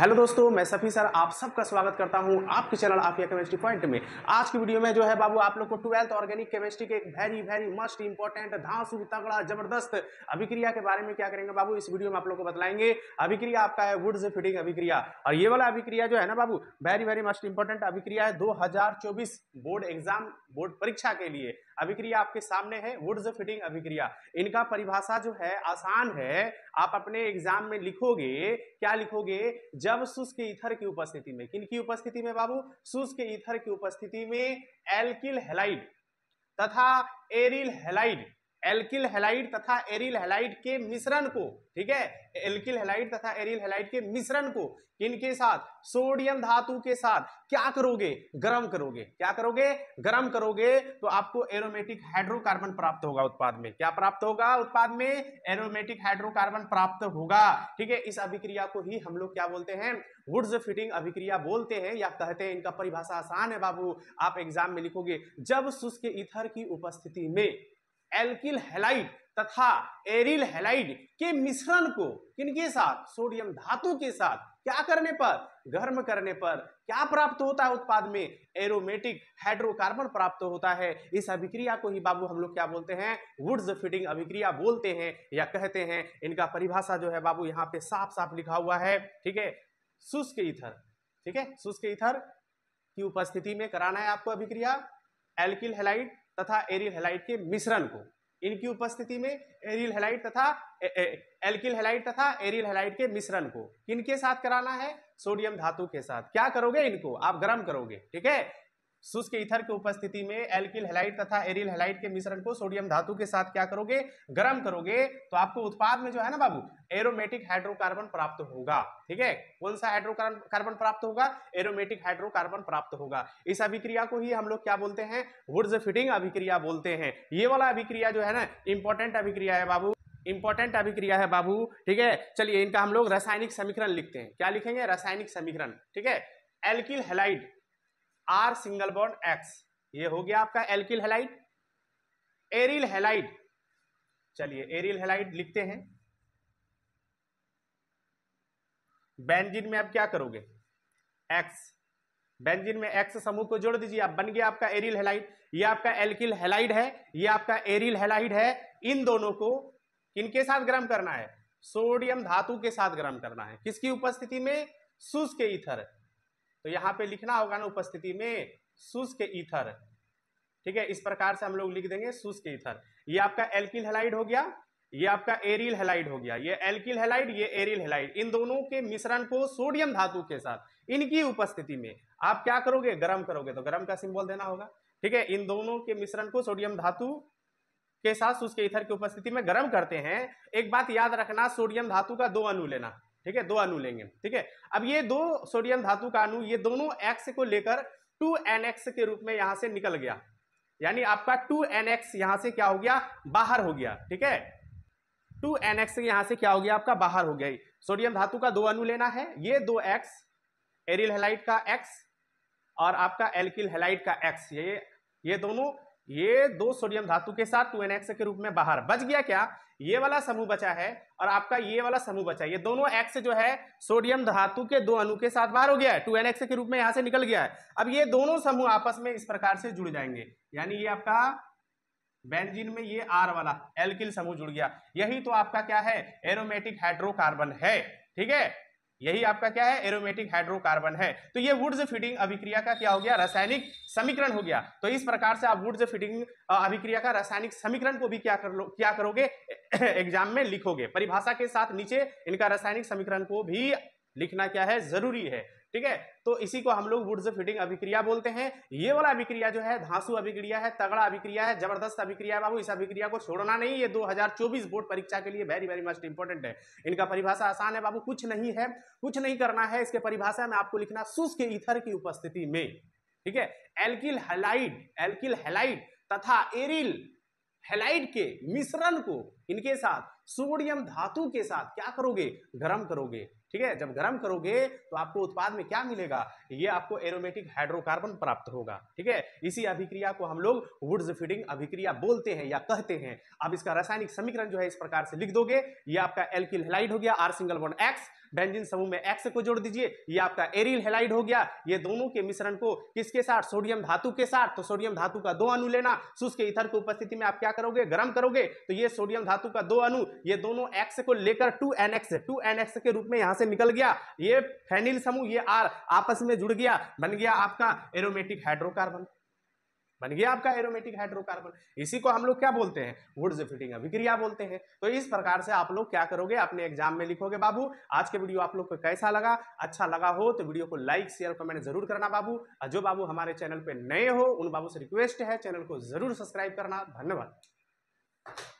hello दोस्तों मैं Safi sir आप सबका स्वागत करता हूं आपके चैनल आफिया केमिस्ट्री पॉइंट में आज की वीडियो में जो है बाबू आप लोग को ट्वेल्थ ऑर्गेनिक केमिस्ट्री के एक वेरी वेरी मस्ट इंपॉर्टेंट धांसु तगड़ा जबरदस्त अभिक्रिया के बारे में क्या करेंगे बाबू इस वीडियो में आप लोग को बताएंगे अभिक्रिया आपका है वुड्स फिटिंग अभिक्रिया और ये वाला अभिक्रिया जो है ना बाबू वेरी वेरी मस्ट इंपॉर्टेंट अभिक्रिया है दो बोर्ड एग्जाम बोर्ड परीक्षा के लिए अभिक्रिया आपके सामने है वुड्स फिटिंग अभिक्रिया इनका परिभाषा जो है आसान है आप अपने एग्जाम में लिखोगे क्या लिखोगे जब जब सुस के इथर की उपस्थिति में किन की उपस्थिति में बाबू सुस के इथर की उपस्थिति में एल्किल हेलाइड तथा एरिल हेलाइड एल्किल हेलाइड तथा एरिल हेलाइड के मिश्रण को ठीक है एल्किल हेलाइड तथा एरिल हेलाइड के मिश्रण को इनके साथ सोडियम धातु के साथ क्या करोगे गर्म करोगे क्या करोगे गर्म करोगे तो आपको एरोमेटिक हाइड्रोकार्बन प्राप्त होगा उत्पाद में क्या प्राप्त होगा उत्पाद में एरोमेटिक हाइड्रोकार्बन प्राप्त होगा ठीक है इस अभिक्रिया को ही हम लोग क्या बोलते हैं वुड्स फिटिंग अभिक्रिया बोलते हैं या कहते हैं इनका परिभाषा आसान है बाबू आप एग्जाम में लिखोगे जब शुष्क इथर की उपस्थिति में एल्किल हेलाइड तथा एरिल हेलाइड के मिश्रण को किनके साथ सोडियम धातु के साथ क्या करने पर गर्म करने पर क्या प्राप्त होता है उत्पाद में एरोमेटिक हाइड्रोकार्बन प्राप्त होता है इस अभिक्रिया को ही बाबू हम लोग क्या बोलते हैं वुड्स फिटिंग अभिक्रिया बोलते हैं या कहते हैं इनका परिभाषा जो है बाबू यहाँ पे साफ साफ लिखा हुआ है ठीक है शुष्क इथर ठीक है शुष्क इथर की उपस्थिति में कराना है आपको अभिक्रिया एल्किल हेलाइट तथा एरियल हेलाइट के मिश्रण को इनकी उपस्थिति में एरियल हेलाइट तथा एल्किल हेलाइट तथा एरियल हेलाइट के मिश्रण को किनके साथ कराना है सोडियम धातु के साथ क्या करोगे इनको आप गर्म करोगे ठीक है शुष्क इथर की उपस्थिति में एल्किल हेलाइट तथा एरिल हेलाइट के मिश्रण को सोडियम धातु के साथ क्या करोगे गर्म करोगे तो आपको उत्पाद में जो है ना बाबू एरोमेटिक हाइड्रोकार्बन प्राप्त होगा ठीक है कौन सा हाइड्रोकार्बन प्राप्त होगा एरोमेटिक हाइड्रोकार्बन प्राप्त होगा इस अभिक्रिया को ही हम लोग क्या बोलते हैं वुड्स फिटिंग अभिक्रिया बोलते हैं ये वाला अभिक्रिया जो है ना इंपॉर्टेंट अभिक्रिया है बाबू इंपॉर्टेंट अभिक्रिया है बाबू ठीक है चलिए इनका हम लोग रासायनिक समीकरण लिखते हैं क्या लिखेंगे रासायनिक समीकरण ठीक है alkyl halide R single bond X ये हो गया आपका एल्किल हेलाइट एरिल हेलाइट चलिए एरिल हेलाइट लिखते हैं बेंजीन में आप क्या करोगे एक्स बेंजीन में एक्स समूह को जोड़ दीजिए आप बन गया आपका एरिल हेलाइट ये आपका एल्किल हेलाइड है ये आपका एरिल हेलाइड है इन दोनों को किनके साथ गर्म करना है सोडियम धातु के साथ गर्म करना है किसकी उपस्थिति में सुस के इथर तो यहाँ पे लिखना होगा ना उपस्थिति में शुष्क ईथर ठीक है इस प्रकार से हम लोग लिख देंगे शुष्क ईथर ये आपका एल्किल हेलाइड हो गया ये आपका एरिल हेलाइड हो गया ये एल्किल हेलाइड ये एरिल हेलाइड इन दोनों के मिश्रण को सोडियम धातु के साथ इनकी उपस्थिति में आप क्या करोगे गर्म करोगे तो गर्म का सिंबल देना होगा ठीक है इन दोनों के मिश्रण को सोडियम धातु के साथ शुष्क ईथर की उपस्थिति में गर्म करते हैं एक बात याद रखना सोडियम धातु का दो अणु लेना ठीक है दो अनु लेंगे ठीक है अब ये दो सोडियम धातु का अनु ये दोनों एक्स को लेकर टू एन एक्स के रूप में यहां से निकल गया यानी आपका टू एन एक्स यहां से क्या हो गया बाहर हो गया ठीक है टू एन एक्स यहां से क्या हो गया आपका बाहर हो गया सोडियम धातु का दो अनु लेना है ये दो एक्स एरिल हेलाइट का एक्स और आपका एल्किल हेलाइट का एक्स ये ये दोनों ये दो सोडियम धातु के साथ टू के रूप में बाहर बच गया क्या ये वाला समूह बचा है और आपका ये वाला समूह बचा है ये दोनों एक्स जो है सोडियम धातु के दो अणु के साथ बाहर हो गया है टू एन के रूप में यहां से निकल गया है अब ये दोनों समूह आपस में इस प्रकार से जुड़ जाएंगे यानी ये आपका बेंजीन में ये आर वाला एल्किल समूह जुड़ गया यही तो आपका क्या है एरोमेटिक हाइड्रोकार्बन है ठीक है यही आपका क्या है एरोमेटिक हाइड्रोकार्बन है तो ये वुड्स फिटिंग अभिक्रिया का क्या हो गया रासायनिक समीकरण हो गया तो इस प्रकार से आप वुड्स फिटिंग अभिक्रिया का रासायनिक समीकरण को भी क्या कर लो क्या करोगे एग्जाम में लिखोगे परिभाषा के साथ नीचे इनका रासायनिक समीकरण को भी लिखना क्या है जरूरी है ठीक है तो इसी को हम लोग वुड्स फिटिंग अभिक्रिया बोलते हैं ये वाला अभिक्रिया जो है धांसू अभिक्रिया है तगड़ा अभिक्रिया है जबरदस्त अभिक्रिया है बाबू इस अभिक्रिया को छोड़ना नहीं ये 2024 बोर्ड परीक्षा के लिए वेरी वेरी मस्ट इंपॉर्टेंट है इनका परिभाषा आसान है बाबू कुछ नहीं है कुछ नहीं करना है इसके परिभाषा में आपको लिखना शुष्क इथर की उपस्थिति में ठीक है एल्किल हेलाइड एल्किल हेलाइड तथा एरिल हेलाइड के मिश्रण को इनके साथ सोडियम धातु के साथ क्या करोगे गर्म करोगे ठीक है जब गर्म करोगे तो आपको उत्पाद में क्या मिलेगा ये आपको एरोमेटिक हाइड्रोकार्बन प्राप्त होगा ठीक है इसी अभिक्रिया को हम लोग वुड्स फीडिंग अभिक्रिया बोलते हैं या कहते हैं अब इसका रासायनिक समीकरण जो है इस प्रकार से लिख दोगे ये आपका एल्किल हेलाइड हो गया R single one X benzene समूह में एक्स को जोड़ दीजिए ये आपका एरिल हेलाइड हो गया ये दोनों के मिश्रण को किसके साथ सोडियम धातु के साथ तो सोडियम धातु का दो अनु लेना शुष्क के इथर की उपस्थिति में आप क्या करोगे गर्म करोगे तो ये सोडियम धातु का दो अनु ये दोनों एक्स को लेकर two N X two N X के रूप में यहां से निकल गया ये फेनिल समूह ये आर आपस में जुड़ गया बन गया आपका एरोमेटिक हाइड्रोकार्बन बन गया आपका एरोमेटिक हाइड्रोकार्बन इसी को हम लोग क्या बोलते हैं वुड्स फिटिंग अभिक्रिया बोलते हैं तो इस प्रकार से आप लोग क्या करोगे अपने एग्जाम में लिखोगे बाबू आज के वीडियो आप लोग को कैसा लगा अच्छा लगा हो तो वीडियो को लाइक शेयर कमेंट जरूर करना बाबू जो बाबू हमारे चैनल पर नए हो उन बाबू से रिक्वेस्ट है चैनल को जरूर सब्सक्राइब करना धन्यवाद